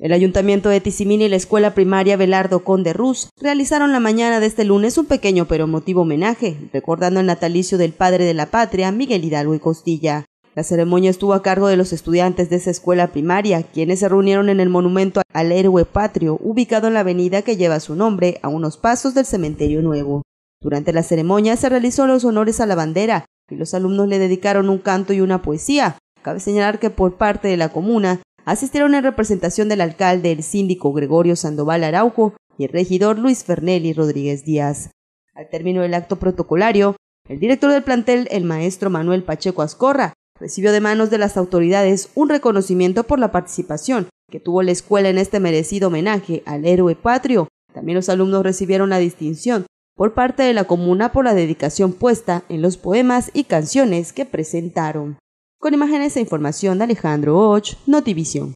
El Ayuntamiento de Tizimín y la Escuela Primaria Belardo Conde Ruz realizaron la mañana de este lunes un pequeño pero emotivo homenaje, recordando el natalicio del padre de la patria, Miguel Hidalgo y Costilla. La ceremonia estuvo a cargo de los estudiantes de esa escuela primaria, quienes se reunieron en el monumento al héroe patrio, ubicado en la avenida que lleva su nombre, a unos pasos del cementerio nuevo. Durante la ceremonia se realizó los honores a la bandera, y los alumnos le dedicaron un canto y una poesía, Cabe señalar que por parte de la comuna asistieron en representación del alcalde, el síndico Gregorio Sandoval Araujo y el regidor Luis Fernelli Rodríguez Díaz. Al término del acto protocolario, el director del plantel, el maestro Manuel Pacheco Ascorra, recibió de manos de las autoridades un reconocimiento por la participación que tuvo la escuela en este merecido homenaje al héroe patrio. También los alumnos recibieron la distinción por parte de la comuna por la dedicación puesta en los poemas y canciones que presentaron. Con imágenes e información de Alejandro Och, Notivision.